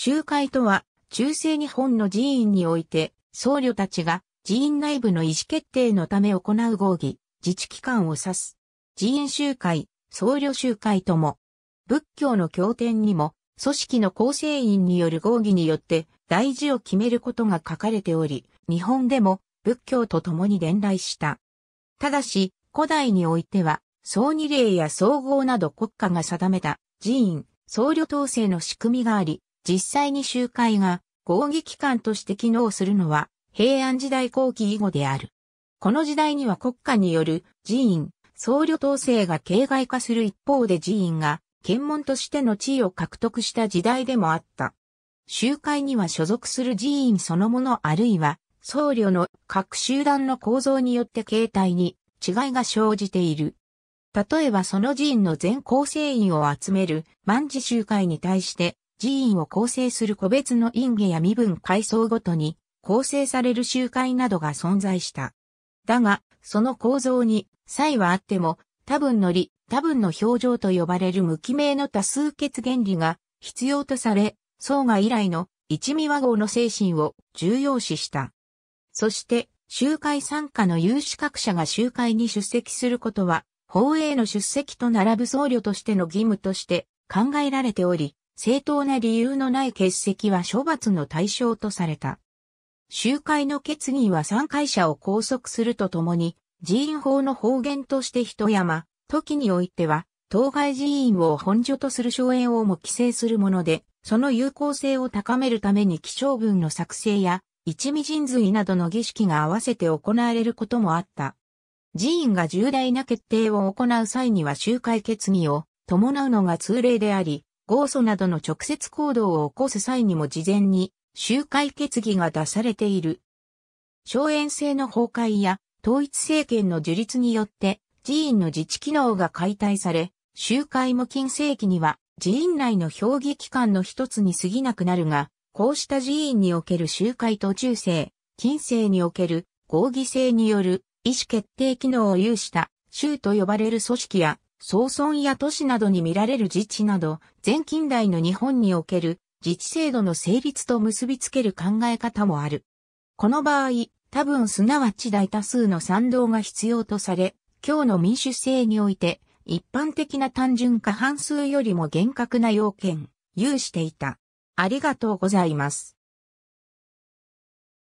集会とは、中世日本の寺院において、僧侶たちが寺院内部の意思決定のため行う合議、自治機関を指す。寺院集会、僧侶集会とも、仏教の経典にも、組織の構成員による合議によって大事を決めることが書かれており、日本でも仏教と共に伝来した。ただし、古代においては、総二礼や総合など国家が定めた寺院、僧侶統制の仕組みがあり、実際に集会が合議機関として機能するのは平安時代後期以後である。この時代には国家による寺院、僧侶統制が形骸化する一方で寺院が検問としての地位を獲得した時代でもあった。集会には所属する寺院そのものあるいは僧侶の各集団の構造によって形態に違いが生じている。例えばその寺院の全構成員を集める万事集会に対して寺院を構成する個別の因下や身分階層ごとに構成される集会などが存在した。だが、その構造に差異はあっても、多分の理、多分の表情と呼ばれる無記名の多数決原理が必要とされ、宋が以来の一味和合の精神を重要視した。そして、集会参加の有資格者が集会に出席することは、法営の出席と並ぶ僧侶としての義務として考えられており、正当な理由のない欠席は処罰の対象とされた。集会の決議は参会者を拘束するとともに、寺院法の方言として人山、時においては、当該寺院を本所とする荘園をも規制するもので、その有効性を高めるために気象文の作成や、一味神髄などの儀式が合わせて行われることもあった。寺院が重大な決定を行う際には集会決議を伴うのが通例であり、ゴ訴などの直接行動を起こす際にも事前に集会決議が出されている。荘園制の崩壊や統一政権の樹立によって寺院の自治機能が解体され、集会も近世紀には寺院内の評議機関の一つに過ぎなくなるが、こうした寺院における集会と中世、近世における合議制による意思決定機能を有した州と呼ばれる組織や総村や都市などに見られる自治など、全近代の日本における自治制度の成立と結びつける考え方もある。この場合、多分すなわち大多数の賛同が必要とされ、今日の民主制において、一般的な単純過半数よりも厳格な要件、有していた。ありがとうございます。